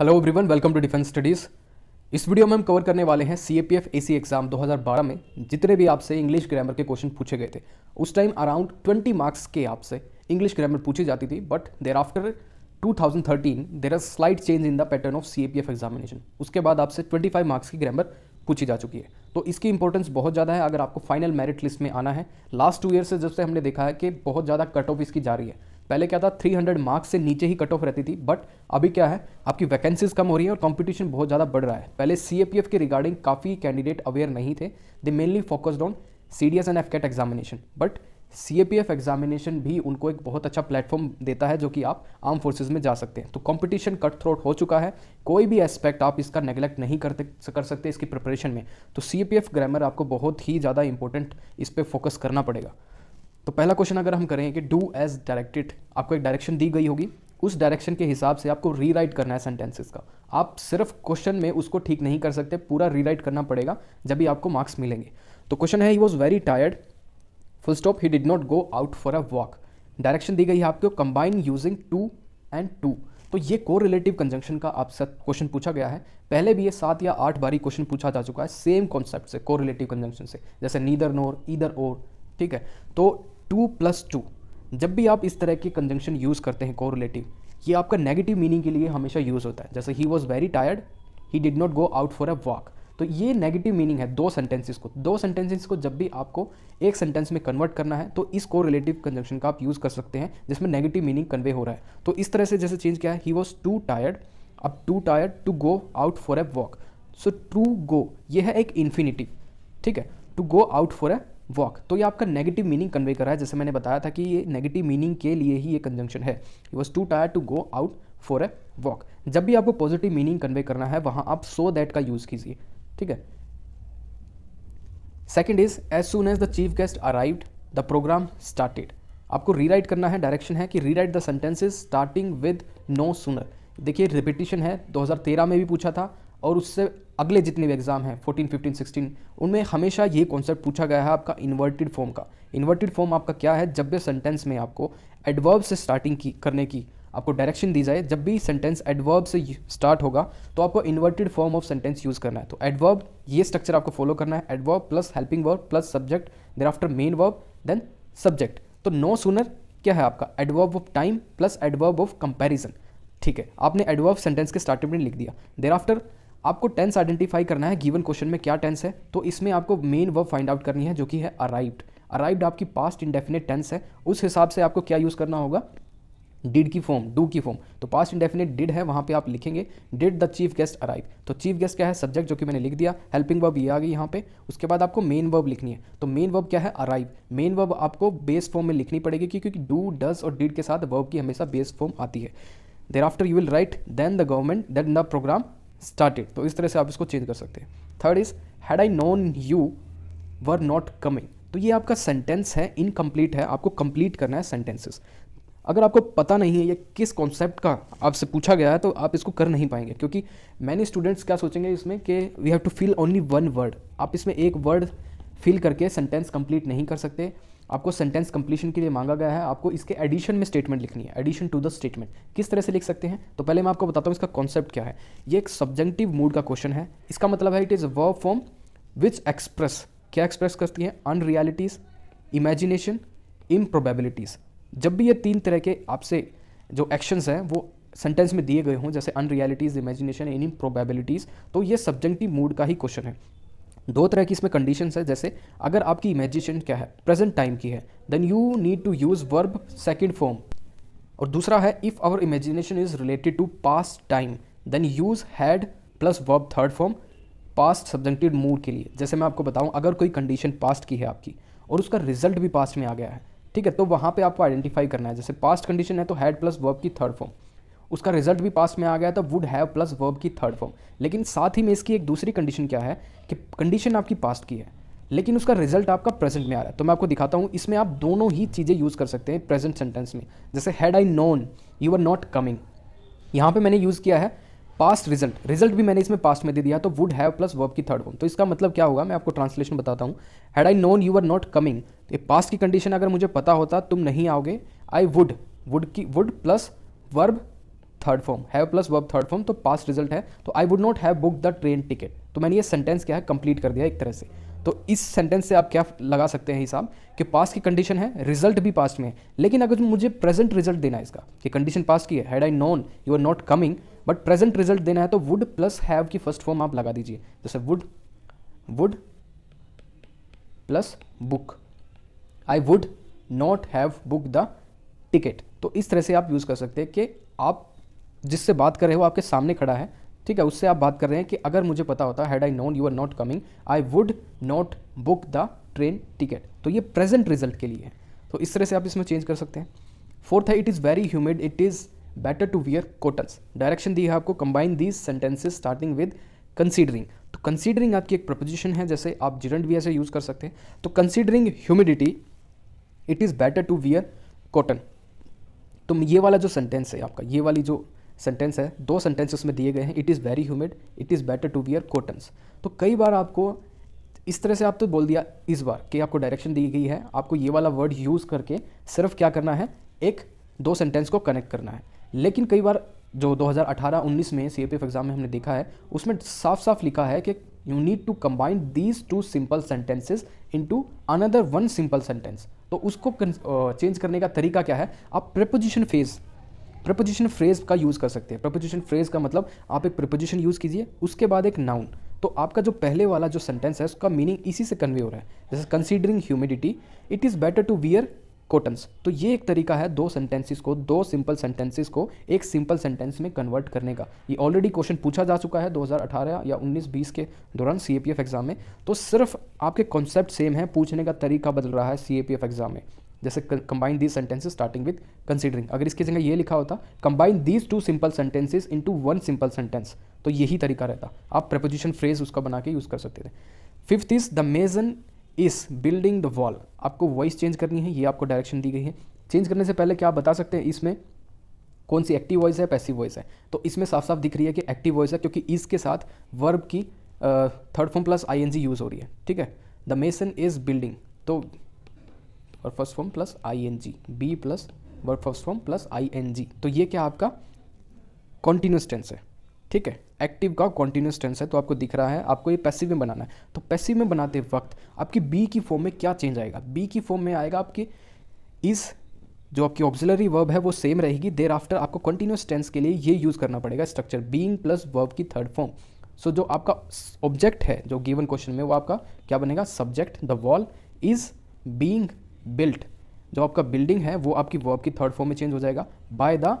hello everyone welcome to defence studies इस video में हम कवर करने वाले हैं C A P F A C exam 2012 में जितने भी आपसे इंग्लिश ग्रामर के क्वेश्चन पूछे गए थे उस टाइम अराउंड 20 मार्क्स के आपसे इंग्लिश ग्रामर पूछी जाती थी but thereafter 2013 there are slight change in the pattern of C A P F examination उसके बाद आपसे 25 मार्क्स की ग्रामर पूछी जा चुकी है तो इसकी इंपॉर्टेंस बहुत ज़्यादा है अगर आपको फाइनल मेरिट लिस्ट में आना है लास्ट टू ईयर से जब से हमने देखा है कि बहुत ज़्यादा कट ऑफ इसकी जा रही है पहले क्या था 300 मार्क्स से नीचे ही कट ऑफ रहती थी बट अभी क्या है आपकी वैकेंसीज कम हो रही है और कंपटीशन बहुत ज़्यादा बढ़ रहा है पहले सी के रिगार्डिंग काफ़ी कैंडिडेट अवेयर नहीं थे they mainly focused on C D S and AFCAT examination but C A P F examination भी उनको एक बहुत अच्छा प्लेटफॉर्म देता है जो कि आप आर्म फोर्सेज में जा सकते हैं तो कंपटीशन कट थ्रोट हो चुका है कोई भी एस्पेक्ट आप इसका नेगलेक्ट नहीं करते कर सकते इसकी प्रिपरेशन में तो C A P F grammar आपको बहुत ही ज़्यादा इंपॉर्टेंट इस पर फोकस करना पड़ेगा तो पहला क्वेश्चन अगर हम करें कि डू एज डायरेक्टेड आपको एक डायरेक्शन दी गई होगी उस डायरेक्शन के हिसाब से आपको रीराइट करना है सेंटेंसेस का आप सिर्फ क्वेश्चन में उसको ठीक नहीं कर सकते पूरा रीराइट करना पड़ेगा जब भी आपको मार्क्स मिलेंगे तो क्वेश्चन है he was very tired full stop he did not go out for a walk direction दी गई है आपको combine using too and to तो ये को रिलेटिव कंजंक्शन का आपसे क्वेश्चन पूछा गया है पहले भी ये सात या आठ बारी क्वेश्चन पूछा जा चुका है सेम कॉन्सेप्ट से को रिलेटिव कंजंक्शन से जैसे नीदर नोर ईदर और ठीक है तो टू प्लस टू जब भी आप इस तरह के कंजंक्शन यूज़ करते हैं कोरिलेटिव ये आपका नेगेटिव मीनिंग के लिए हमेशा यूज़ होता है जैसे he was very tired he did not go out for a walk तो ये नेगेटिव मीनिंग है दो सेंटेंसेस को दो सेंटेंसेस को जब भी आपको एक सेंटेंस में कन्वर्ट करना है तो इस को रिलेटिव कंजंक्शन का आप यूज़ कर सकते हैं जिसमें नेगेटिव मीनिंग कन्वे हो रहा है तो इस तरह से जैसे चेंज किया है ही वॉज टू टायर्ड अब too tired to go out for a walk so to go ये है एक इन्फिनिटिव ठीक है to go out for a walk तो ये आपका नेगेटिव मीनिंग कन्वे कर रहा है जैसे मैंने बताया था कि ये नेगेटिव मीनिंग के लिए ही ये कंजंक्शन है was too tire to go out for a walk जब भी आपको पॉजिटिव मीनिंग कन्वे करना है वहां आप सो दैट का यूज़ कीजिए ठीक है second is as soon as the chief guest arrived the programme started आपको रीराइट करना है डायरेक्शन है कि rewrite the sentences starting with no sooner देखिए रिपीटिशन है 2013 में भी पूछा था और उससे अगले जितने भी एग्ज़ाम हैं 14, 15, 16 उनमें हमेशा ये कॉन्सेप्ट पूछा गया है आपका इन्वर्टेड फॉर्म का इन्वर्टेड फॉर्म आपका क्या है जब भी सेंटेंस में आपको एडवर्ब से स्टार्टिंग की करने की आपको डायरेक्शन दी जाए जब भी सेंटेंस एडवर्ब से स्टार्ट होगा तो आपको inverted form of sentence use करना है तो एडवर्ब ये स्ट्रक्चर आपको फॉलो करना है adverb plus helping verb plus subject thereafter main verb then subject तो नो सुनर क्या है आपका adverb of time plus adverb of comparison ठीक है आपने एडवर्ब सेंटेंस के स्टार्टिंग में लिख दिया देर आफ्टर आपको टेंस आइडेंटिफाई करना है गिवन क्वेश्चन में क्या टेंस है तो इसमें आपको मेन वर्ब फाइंड आउट करनी है जो कि है अराइव्ड अराइव्ड आपकी पास्ट इंडेफिनेट टेंस है उस हिसाब से आपको क्या यूज़ करना होगा डिड की फॉर्म डू की फॉर्म तो पास्ट इंडेफिनेट डिड है वहाँ पे आप लिखेंगे did the chief guest arrive तो चीफ गेस्ट क्या है सब्जेक्ट जो कि मैंने लिख दिया हेल्पिंग वर्ब ये आ गई यहाँ पे उसके बाद आपको मेन वर्ब लिखनी है तो मेन वर्ब क्या है अराइव मेन वर्ब आपको बेस फॉर्म में लिखनी पड़ेगी क्योंकि डू डज और डिड के साथ वर्ब की हमेशा बेस फॉर्म आती है thereafter you will write then the government then the programme started तो इस तरह से आप इसको चेंज कर सकते हैं third is had I known you were not coming तो ये आपका सेंटेंस है इनकम्प्लीट है आपको कंप्लीट करना है सेंटेंसेस अगर आपको पता नहीं है ये किस कॉन्सेप्ट का आपसे पूछा गया है तो आप इसको कर नहीं पाएंगे क्योंकि मैंने स्टूडेंट्स क्या सोचेंगे इसमें कि we have to fill only one word आप इसमें एक वर्ड फिल करके सेंटेंस कंप्लीट नहीं कर सकते आपको सेंटेंस कंप्लीशन के लिए मांगा गया है आपको इसके एडिशन में स्टेटमेंट लिखनी है एडिशन टू द स्टेटमेंट किस तरह से लिख सकते हैं तो पहले मैं आपको बताता हूँ इसका कॉन्सेप्ट क्या है ये एक सब्जेंटिव मूड का क्वेश्चन है इसका मतलब है it is a verb form which express क्या एक्सप्रेस करती है अनरियलिटीज़ इमेजिनेशन इम्प्रोबेबिलिटीज़ जब भी ये तीन तरह के आपसे जो एक्शंस हैं वो सेंटेंस में दिए गए हों जैसे अनरियलिटीज़ इमेजिनेशन इन इम्प्रोबेबिलिटीज़ तो ये सब्जेंटिव मूड का ही क्वेश्चन है दो तरह की इसमें कंडीशन है जैसे अगर आपकी इमेजिनेशन क्या है प्रेजेंट टाइम की है then you need to use verb second form और दूसरा है if our imagination is related to past time then use had plus verb third form past subjected mood के लिए जैसे मैं आपको बताऊं अगर कोई कंडीशन पास्ट की है आपकी और उसका रिजल्ट भी पास्ट में आ गया है ठीक है तो वहाँ पे आपको आइडेंटिफाई करना है जैसे पास्ट कंडीशन है तो हैड प्लस वर्ब की थर्ड फॉर्म उसका रिजल्ट भी पास में आ गया था वुड हैव प्लस वर्ब की थर्ड फॉर्म लेकिन साथ ही में इसकी एक दूसरी कंडीशन क्या है कि कंडीशन आपकी पास्ट की है लेकिन उसका रिजल्ट आपका प्रेजेंट में आ रहा है तो मैं आपको दिखाता हूँ इसमें आप दोनों ही चीज़ें यूज़ कर सकते हैं प्रेजेंट सेंटेंस में जैसे had I known you are not coming यहाँ पे मैंने यूज़ किया है पास्ट रिजल्ट रिजल्ट भी मैंने इसमें पास्ट में दे दिया तो वुड हैव प्लस वर्ब की थर्ड फॉर्म तो इसका मतलब क्या होगा मैं आपको ट्रांसलेशन बताता हूँ had I known you are not coming ये पास्ट की कंडीशन अगर मुझे पता होता तुम नहीं आओगे आई वुड वुड की would plus verb third form have plus verb third form तो पास्ट रिजल्ट है तो I would not have book the train ticket तो मैंने ये सेंटेंस क्या है कंप्लीट कर दिया एक तरह से तो इस सेंटेंस से आप क्या लगा सकते हैं हिसाब कि पास की कंडीशन है रिजल्ट भी पास्ट में है लेकिन अगर मुझे प्रेजेंट रिजल्ट देना है इसका कि कंडीशन पास की had I known you are not coming but present result देना है तो वुड प्लस हैव की फर्स्ट फॉर्म आप लगा दीजिए जैसे would would plus book I would not have book the ticket तो इस तरह से आप यूज़ कर सकते हैं कि आप जिससे बात कर रहे हो आपके सामने खड़ा है ठीक है उससे आप बात कर रहे हैं कि अगर मुझे पता होता had I known you are not coming I would not book the train ticket तो ये प्रेजेंट रिजल्ट के लिए है तो इस तरह से आप इसमें चेंज कर सकते हैं फोर्थ है it is very humid it is better to wear cottons direction दी है आपको combine these sentences starting with considering तो कंसीडरिंग आपकी एक प्रपोजिशन है जैसे आप जिरंट भी ऐसे यूज़ कर सकते हैं तो considering humidity it is better to wear cotton तो ये वाला जो सेंटेंस है आपका ये वाली जो सेंटेंस है दो सेंटेंस उसमें दिए गए हैं it is very humid it is better to wear cottons तो कई बार आपको इस तरह से आप तो बोल दिया इस बार कि आपको डायरेक्शन दी गई है आपको ये वाला वर्ड यूज़ करके सिर्फ क्या करना है एक दो सेंटेंस को कनेक्ट करना है लेकिन कई बार जो 2018-19 में सी एग्ज़ाम में हमने देखा है उसमें साफ साफ लिखा है कि you need to combine these two simple sentences into another one simple sentence तो उसको चेंज करने का तरीका क्या है आप प्रिपोजिशन फेज़ प्रपोजिशन फ्रेज का यूज़ कर सकते हैं प्रपोजिशन फ्रेज का मतलब आप एक प्रपोजिशन यूज़ कीजिए उसके बाद एक नाउन तो आपका जो पहले वाला जो सेंटेंस है उसका मीनिंग इसी से कन्वे हो रहा है जैसे considering humidity it is better to wear cottons तो ये एक तरीका है दो सेंटेंसेस को दो सिंपल सेंटेंसेस को एक सिंपल सेंटेंस में कन्वर्ट करने का ये ऑलरेडी क्वेश्चन पूछा जा चुका है 2018 या 19-20 के दौरान सी एग्ज़ाम में तो सिर्फ आपके कॉन्सेप्ट सेम है पूछने का तरीका बदल रहा है सी एग्ज़ाम में जैसे combine these sentences starting with considering अगर इसकी जगह ये लिखा होता combine these two simple sentences into one simple sentence तो यही तरीका रहता आप प्रपोजिशन फ्रेज उसका बना के यूज़ कर सकते थे fifth is the mason is building the wall आपको वॉइस चेंज करनी है ये आपको डायरेक्शन दी गई है चेंज करने से पहले क्या आप बता सकते हैं इसमें कौन सी एक्टिव वॉइस है पैसिव वॉइस है तो इसमें साफ साफ दिख रही है कि एक्टिव वॉइस है क्योंकि इसके साथ वर्ब की थर्ड फॉर्म प्लस आई यूज़ हो रही है ठीक है द मेसन इज़ बिल्डिंग तो और first form plus I N G be plus verb first form plus I N G तो ये क्या आपका कॉन्टीन्यूस टेंस है ठीक है एक्टिव का कॉन्टीन्यूस टेंस है तो आपको दिख रहा है आपको ये पैसिव में बनाना है तो पैसिव में बनाते वक्त आपकी बी की फॉर्म में क्या चेंज आएगा बी की फॉर्म में आएगा आपके इस जो आपकी ऑब्जिलरी वर्ब है वो सेम रहेगी देर आफ्टर आपको कंटिन्यूस टेंस के लिए ये यूज़ करना पड़ेगा स्ट्रक्चर बींग प्लस वर्ब की थर्ड फॉर्म सो जो आपका ऑब्जेक्ट है जो गिवन क्वेश्चन में वो आपका क्या बनेगा subject the wall is being built जो आपका बिल्डिंग है वो आपकी वर्ब की थर्ड फॉर्म में चेंज हो जाएगा बाय द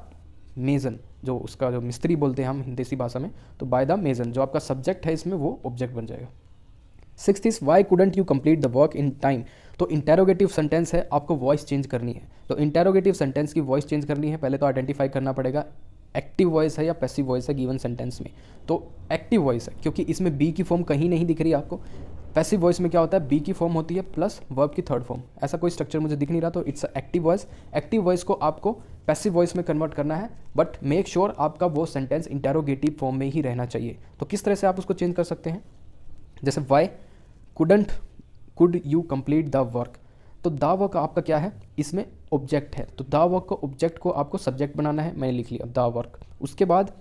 मेजन जो उसका जो मिस्त्री बोलते हैं हम देसी भाषा में तो बाय द मेजन जो आपका सब्जेक्ट है इसमें वो ऑब्जेक्ट बन जाएगा six is why couldn't you complete the work in time तो इंटेरोगेटिव सेंटेंस है आपको वॉइस चेंज करनी है तो इंटेरोगेटिव सेंटेंस की वॉइस चेंज करनी है पहले तो आइडेंटिफाई करना पड़ेगा एक्टिव वॉइस है या पैसिव वॉइस है गिवन सेंटेंस में तो एक्टिव वॉइस है क्योंकि इसमें बी की फॉर्म कहीं नहीं दिख रही आपको पैसिव वॉइस में क्या होता है बी की फॉर्म होती है प्लस वर्ब की थर्ड फॉर्म ऐसा कोई स्ट्रक्चर मुझे दिख नहीं रहा तो it's active voice active voice को आपको पैसिव वॉइस में कन्वर्ट करना है बट मेक श्योर आपका वो सेंटेंस इंटेरोगेटिव फॉर्म में ही रहना चाहिए तो किस तरह से आप उसको चेंज कर सकते हैं जैसे why couldn't could you complete the work तो द वर्क आपका क्या है इसमें ऑब्जेक्ट है तो द वर्क को ऑब्जेक्ट को आपको सब्जेक्ट बनाना है मैंने लिख लिया द वर्क उसके बाद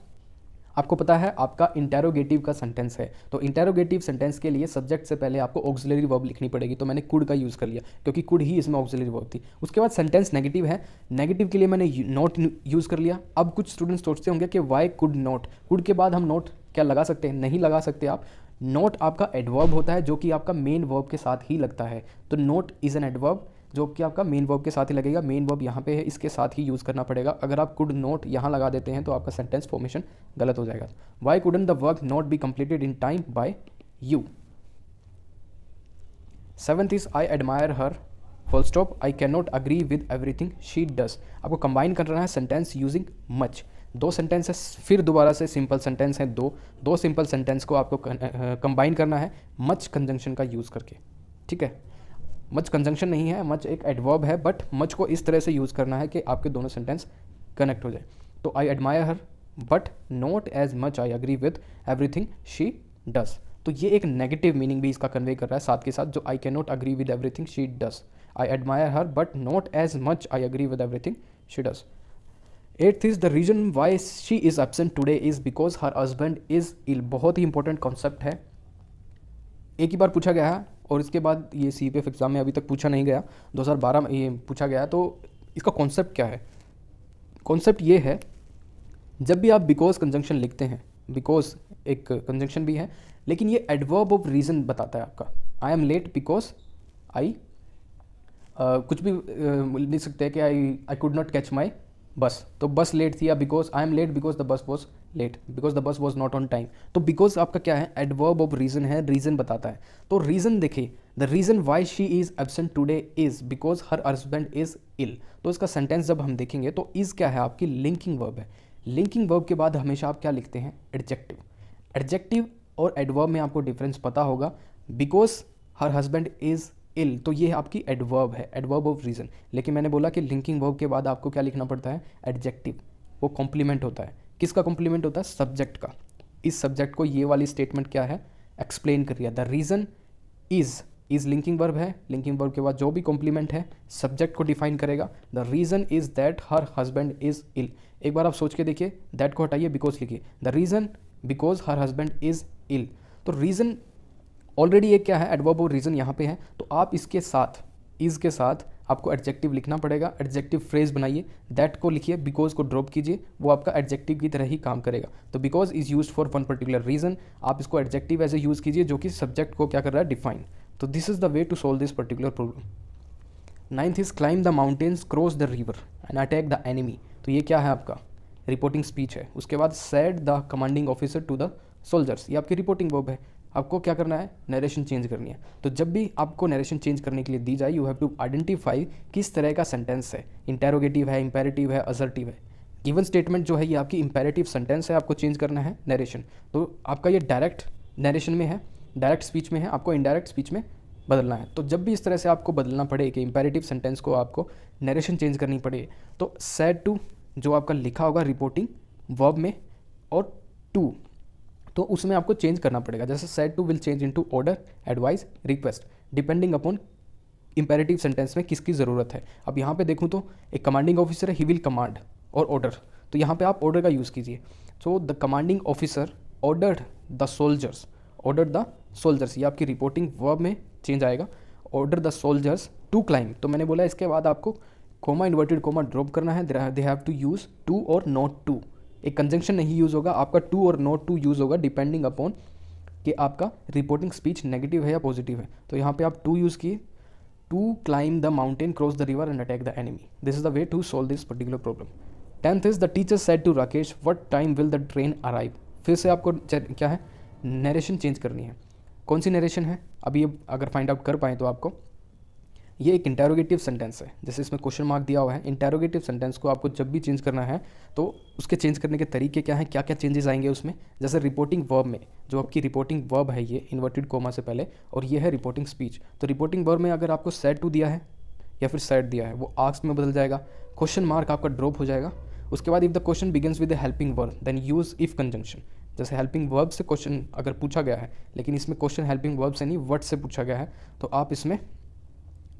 आपको पता है आपका इंटेरोगेटिव का सेंटेंस है तो इंटेरोगेटिव सेंटेंस के लिए सब्जेक्ट से पहले आपको ऑक्सिलरी वर्ब लिखनी पड़ेगी तो मैंने कुड का यूज़ कर लिया क्योंकि कुड ही इसमें ऑक्सिलरी वर्ब थी उसके बाद सेंटेंस नेगेटिव है नेगेटिव के लिए मैंने नॉट यूज़ कर लिया अब कुछ स्टूडेंट्स सोचते होंगे कि वाई कुड नॉट कुड के बाद हम नॉट क्या लगा सकते हैं नहीं लगा सकते आप नोट आपका एडवर्ब होता है जो कि आपका मेन वर्ब के साथ ही लगता है तो नोट इज़ एन एडवर्ब जो कि आपका मेन वर्ब के साथ ही लगेगा मेन वर्ब यहाँ पे है इसके साथ ही यूज़ करना पड़ेगा अगर आप कुड नोट यहाँ लगा देते हैं तो आपका सेंटेंस फॉर्मेशन गलत हो जाएगा why couldn't the work not be completed in time by you seventh is I admire her full stop I can not agree with everything she does आपको कंबाइन करना है सेंटेंस यूजिंग मच दो है फिर दोबारा से सिंपल सेंटेंस हैं दो दो सिंपल सेंटेंस को आपको कंबाइन करना है मच कंजंक्शन का यूज़ करके ठीक है मच कंजंक्शन नहीं है मच एक एडवर्ब है बट मच को इस तरह से यूज़ करना है कि आपके दोनों सेंटेंस कनेक्ट हो जाए तो I admire her but not as much I agree with everything she does तो ये एक नेगेटिव मीनिंग भी इसका कन्वे कर रहा है साथ के साथ जो I can not agree with everything she does I admire her but not as much I agree with everything she does eighth is the reason why she is absent today is because her husband is ill बहुत ही important concept है एक ही बार पूछा गया है और इसके बाद ये सी पी एफ एग्ज़ाम में अभी तक पूछा नहीं गया 2012 में ये पूछा गया तो इसका कॉन्सेप्ट क्या है कॉन्सेप्ट ये है जब भी आप बिकॉज कंजंक्शन लिखते हैं बिकॉज एक कंजंक्शन भी है लेकिन ये एडवर्ब ऑफ रीज़न बताता है आपका I am late because I कुछ भी uh, लिख सकते हैं कि I I could not catch my bus तो बस लेट थी या because I am late because the bus was late because the bus was not on time तो बिकॉज आपका क्या है एडवर्ब ऑफ रीजन है रीजन बताता है तो रीजन देखिए the reason why she is absent today is because her husband is ill तो इसका सेंटेंस जब हम देखेंगे तो इज क्या है आपकी लिंकिंग वर्ब है लिंकिंग वर्ब के बाद हमेशा आप क्या लिखते हैं एडजेक्टिव एडजेक्टिव और एडवर्ब में आपको डिफरेंस पता होगा because her husband is ill तो ये आपकी एडवर्ब है एडवर्ब ऑफ रीजन लेकिन मैंने बोला कि लिंकिंग वर्ब के बाद आपको क्या लिखना पड़ता है एडजेक्टिव वो कॉम्प्लीमेंट होता है किसका कॉम्प्लीमेंट होता है सब्जेक्ट का इस सब्जेक्ट को ये वाली स्टेटमेंट क्या है एक्सप्लेन कर रही है the reason is is linking verb है लिंकिंग वर्ब के बाद जो भी कॉम्प्लीमेंट है सब्जेक्ट को डिफाइन करेगा the reason is that her husband is ill एक बार आप सोच के देखिए दैट को हटाइए बिकॉज लिखिए the reason because her husband is ill तो रीज़न ऑलरेडी ये क्या है एडवर्ब और रीज़न यहाँ पे है तो आप इसके साथ इज़ के साथ आपको एडजेक्टिव लिखना पड़ेगा एडजेक्टिव फ्रेज बनाइए दैट को लिखिए बिकॉज को ड्रॉप कीजिए वो आपका एडजेक्टिव की तरह ही काम करेगा तो because is use for one particular reason आप इसको एडजेक्टिव एज ए यूज़ कीजिए जो कि सब्जेक्ट को क्या कर रहा है डिफाइन तो this is the way to solve this particular problem ninth is climb the mountains cross the river and attack the enemy तो ये क्या है आपका रिपोर्टिंग स्पीच है उसके बाद said the commanding officer to the soldiers ये आपकी रिपोर्टिंग वर्ब है आपको क्या करना है नरेशन चेंज करनी है तो जब भी आपको नरेशन चेंज करने के लिए दी जाए यू हैव टू आइडेंटिफाई किस तरह का सेंटेंस है इंटेरोगेटिव है इंपेरेटिव है असर्टिव है गिवन स्टेटमेंट जो है ये आपकी इंपेरेटिव सेंटेंस है आपको चेंज करना है नरेशन तो आपका ये डायरेक्ट नरेशन में है डायरेक्ट स्पीच में है आपको इनडायरेक्ट स्पीच में बदलना है तो जब भी इस तरह से आपको बदलना पड़े कि इंपेरेटिव सेंटेंस को आपको नरेशन चेंज करनी पड़े तो सेट टू जो आपका लिखा होगा रिपोर्टिंग वर्ब में और टू तो उसमें आपको चेंज करना पड़ेगा जैसे said to will change into order advice request depending upon imperative sentence में किसकी ज़रूरत है अब यहाँ पे देखूँ तो एक कमांडिंग ऑफिसर है ही विल कमांड और ऑर्डर तो यहाँ पे आप ऑर्डर का यूज़ कीजिए so the commanding officer ordered the soldiers order the soldiers ये आपकी रिपोर्टिंग वर्ब में चेंज आएगा order the soldiers to climb तो मैंने बोला इसके बाद आपको कोमा इन्वर्टेड कोमा ड्रॉप करना है they have to use to और नॉट टू एक कंजंक्शन नहीं यूज़ होगा आपका टू और नॉट टू यूज़ होगा डिपेंडिंग अपॉन कि आपका रिपोर्टिंग स्पीच नेगेटिव है या पॉजिटिव है तो यहाँ पे आप टू यूज़ किए to climb the mountain cross the river and attack the enemy this is the way to solve this particular problem tenth is the teacher said to Rakesh what time will the train arrive फिर से आपको क्या है narration change करनी है कौन सी narration है अभी अगर फाइंड आउट कर पाए तो आपको ये एक इंटेरोगेटिव सेंटेंस है जैसे इसमें क्वेश्चन मार्क दिया हुआ है इंटेरोगेटिव सेंटेंस को आपको जब भी चेंज करना है तो उसके चेंज करने के तरीके क्या हैं क्या क्या चेंजेस आएंगे उसमें जैसे रिपोर्टिंग वर्ब में जो आपकी रिपोर्टिंग वर्ब है ये इन्वर्टेड कोमा से पहले और ये है रिपोर्टिंग स्पीच तो रिपोर्टिंग वर्ब में अगर आपको सेट टू दिया है या फिर सेट दिया है वो आर्क्स में बदल जाएगा क्वेश्चन मार्क आपका ड्रॉप हो जाएगा उसके बाद if the question begins with helping verb then use if conjunction जैसे हेल्पिंग वर्ब से क्वेश्चन अगर पूछा गया है लेकिन इसमें क्वेश्चन हेल्पिंग वर्ब से नहीं वर्ड से पूछा गया है तो आप इसमें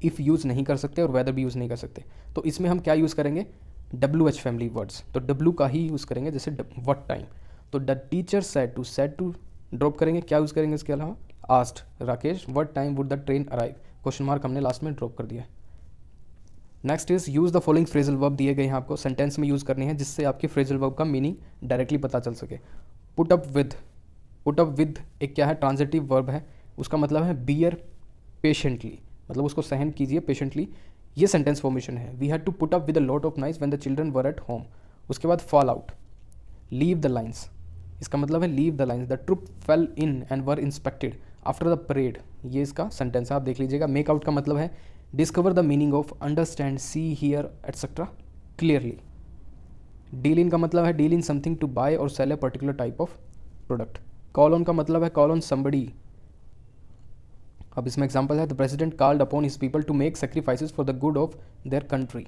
इफ़ यूज़ नहीं कर सकते और वेदर भी यूज़ नहीं कर सकते तो इसमें हम क्या यूज़ करेंगे डब्ल्यू एच फैमिली वर्ड्स तो डब्ल्यू का ही यूज़ करेंगे जैसे वट टाइम तो the teacher said to said to drop करेंगे क्या यूज़ करेंगे इसके अलावा asked Rakesh what time would the train arrive question mark हमने लास्ट में ड्रॉप कर दिया next is use the following phrasal verb दिए गए हैं आपको सेंटेंस में यूज़ करनी है जिससे आपके फ्रेजल वर्ब का मीनिंग डायरेक्टली पता चल सके put up with put up with एक क्या है ट्रांजिटिव वर्ब है उसका मतलब है बियर पेशेंटली मतलब उसको सहन कीजिए पेशेंटली ये सेंटेंस फॉर्मेशन है we had to put up with a lot of noise when the children were at home उसके बाद fall out leave the lines इसका मतलब है leave the lines the troop fell in and were inspected after the parade ये इसका sentence है आप देख लीजिएगा मेक आउट का मतलब है discover the meaning of understand see here etcetera clearly deal in का मतलब है deal in something to buy और sell a particular type of product call on का मतलब है कॉल ऑन समबडी अब इसमें एग्जाम्पल है the president called upon his people to make sacrifice for the good of their country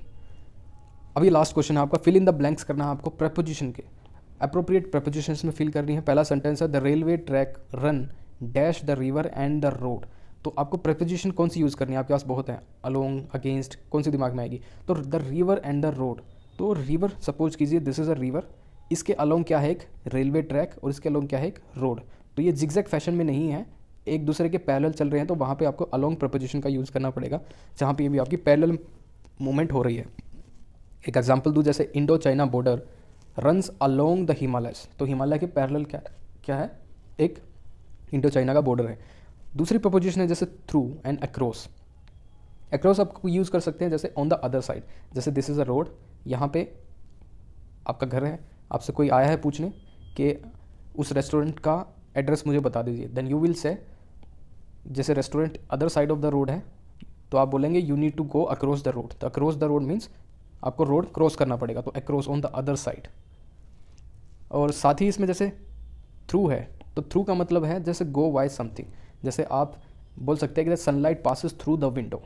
अभी last question है आपका फिल इन द ब्लैंक्स करना है आपको प्रपोजिशन के अप्रोप्रिएट प्रपोजिशन में फिल करनी है पहला सेंटेंस है the railway track run dash the river and the road तो आपको प्रपोजिशन कौन सी यूज़ करनी है आपके पास बहुत है अलोंग अगेंस्ट कौन सी दिमाग में आएगी तो the river and the road तो रिवर सपोज कीजिए दिस इज़ अ रिवर इसके अलोंग क्या है एक रेलवे ट्रैक और इसके अलोंग क्या है एक रोड तो ये जिग्जैक फैशन में नहीं है एक दूसरे के पैरल चल रहे हैं तो वहाँ पे आपको अलोंग प्रपोजिशन का यूज़ करना पड़ेगा जहाँ पे भी आपकी पैरल मूवमेंट हो रही है एक एग्जाम्पल दूँ जैसे Indo China border runs along the Himalayas तो हिमालय के पैरल क्या क्या है एक इंडो चाइना का बॉर्डर है दूसरी प्रपोजिशन है जैसे थ्रू एंड अक्रॉस अक्रॉस आप यूज़ कर सकते हैं जैसे ऑन द अदर साइड जैसे दिस इज़ अ रोड यहाँ पे आपका घर है आपसे कोई आया है पूछने कि उस रेस्टोरेंट का एड्रेस मुझे बता दीजिए देन यू विल से जैसे restaurant other side of the road है तो आप बोलेंगे you need to go across the road तो अक्रॉस द रोड मीन्स आपको रोड क्रॉस करना पड़ेगा तो across on the other side और साथ ही इसमें जैसे थ्रू है तो थ्रू का मतलब है जैसे गो वाई समथिंग जैसे आप बोल सकते हैं कि sunlight passes through the window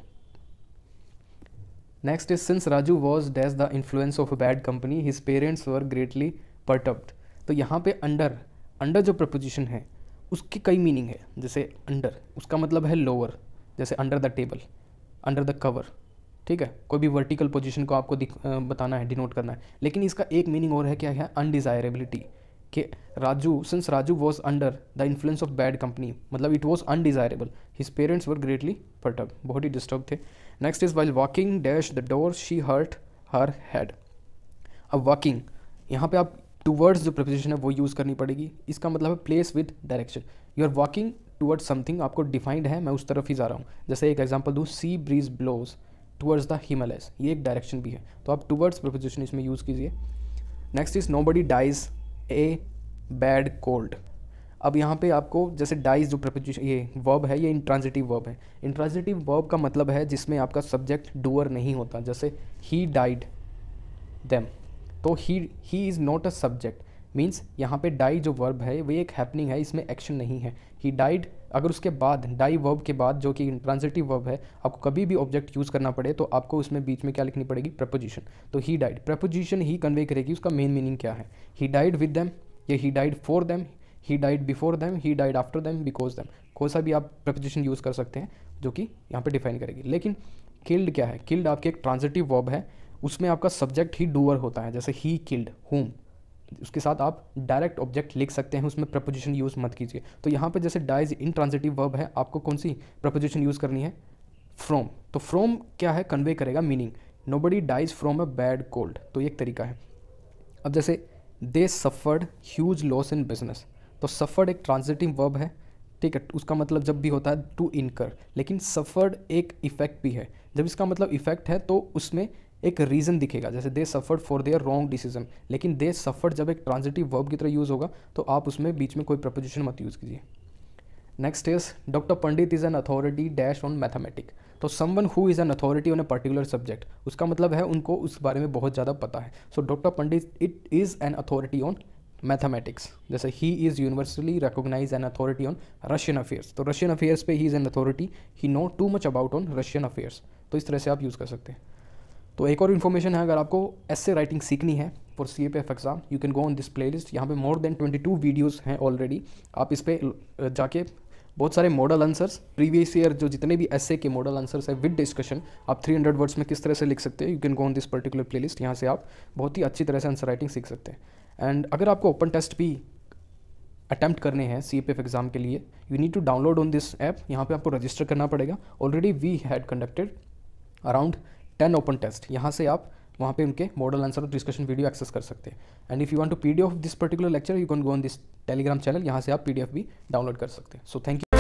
next is since Raju was dash the influence of a bad company his parents were greatly perturbed तो यहाँ पे अंडर अंडर जो प्रपोजिशन है उसकी कई मीनिंग है जैसे अंडर उसका मतलब है लोअर जैसे under the table under the cover ठीक है कोई भी वर्टिकल पोजीशन को आपको दिख, बताना है डिनोट करना है लेकिन इसका एक मीनिंग और है क्या है अनडिज़ायरेबिलिटी कि Raju since Raju was under the influence of bad company मतलब it was undesirable his parents were greatly perturbed बहुत ही डिस्टर्ब थे next is while walking dash the door she hurt her head अब वॉकिंग यहाँ पे आप टूवर्ड्स जो प्रपोजिशन है वो यूज़ करनी पड़ेगी इसका मतलब है place with direction you are walking towards something आपको डिफाइंड है मैं उस तरफ ही जा रहा हूँ जैसे एक एग्जाम्पल दूँ sea breeze blows towards the Himalayas ये एक डायरेक्शन भी है तो आप टूवर्ड्स प्रपोजिशन इसमें यूज़ कीजिए next is nobody dies a bad cold अब यहाँ पे आपको जैसे डाइज जो प्रपोजिशन ये वर्ब है ये इंट्रांजिटिव वर्ब है इंट्रांजिटिव वर्ब का मतलब है जिसमें आपका सब्जेक्ट डूअर नहीं होता जैसे ही डाइड देम तो he he is not a subject means यहाँ पे डाई जो वर्ब है वो एक हैपनिंग है इसमें एक्शन नहीं है ही डाइड अगर उसके बाद डाई वर्ब के बाद जो कि ट्रांजिटिव वर्ब है आपको कभी भी ऑब्जेक्ट यूज़ करना पड़े तो आपको उसमें बीच में क्या लिखनी पड़ेगी प्रपोजिशन तो he died preposition he convey करेगी उसका मेन मीनिंग क्या है ही डाइड विद दैम या he died for them he died before them he died after them because them कौन सा भी आप प्रपोजिशन यूज़ कर सकते हैं जो कि यहाँ पर डिफाइन करेगी लेकिन किल्ड क्या है किल्ड आपके एक ट्रांजिटिव वर्ब है उसमें आपका सब्जेक्ट ही डूअर होता है जैसे ही किल्ड होम उसके साथ आप डायरेक्ट ऑब्जेक्ट लिख सकते हैं उसमें प्रपोजिशन यूज़ मत कीजिए तो यहाँ पर जैसे डाइज इन ट्रांजिटिव वर्ब है आपको कौन सी प्रपोजिशन यूज़ करनी है फ्रॉम तो फ्रॉम क्या है कन्वे करेगा meaning nobody dies from a bad cold तो एक तरीका है अब जैसे they suffered huge loss in business तो सफ़र्ड एक ट्रांजिटिव वर्ब है ठीक है उसका मतलब जब भी होता है टू इनकर लेकिन सफ़र्ड एक इफ़ेक्ट भी है जब इसका मतलब इफ़ेक्ट है तो उसमें एक रीज़न दिखेगा जैसे they suffered for their wrong decision लेकिन दे सफ़र्ड जब एक ट्रांजिटिव वर्ब की तरह यूज़ होगा तो आप उसमें बीच में कोई प्रपोजिशन मत यूज़ कीजिए next is doctor Pandit is an authority dash on mathematic तो someone who is an authority on a particular subject उसका मतलब है उनको उस बारे में बहुत ज़्यादा पता है so doctor Pandit it is an authority on mathematics जैसे he is universally recognise an authority on Russian affairs तो रशियन अफेयर्स पे he is an authority he know too much about on Russian affairs तो इस तरह से आप use कर सकते हैं तो एक और इन्फॉर्मेशन है अगर आपको एस्से राइटिंग सीखनी है for C P F exam you can go on this playlist यहाँ पर more than twenty two videos हैं ऑलरेडी आप इस पर जाके बहुत सारे मॉडल आंसर्स प्रीवियस ईयर जो जितने भी एसए के मॉडल आंसर्स है विद डिस्कशन आप 300 वर्ड्स में किस तरह से लिख सकते हैं you can go on this particular playlist यहाँ से आप बहुत ही अच्छी तरह से आंसर राइटिंग सीख सकते हैं एंड अगर आपको ओपन टेस्ट भी अटैम्प्ट करने हैं सी पी एग्ज़ाम के लिए you need to download on this app यहाँ पे आपको रजिस्टर करना पड़ेगा already we had conducted around ten open test यहाँ से आप वहाँ पे उनके मॉडल आंसर और डिस्कशन वीडियो एक्सेस कर सकते हैं and if you want to PDF of this particular lecture you can go on this Telegram channel यहाँ से आप पीडीएफ भी डाउनलोड कर सकते हैं सो थैंक यू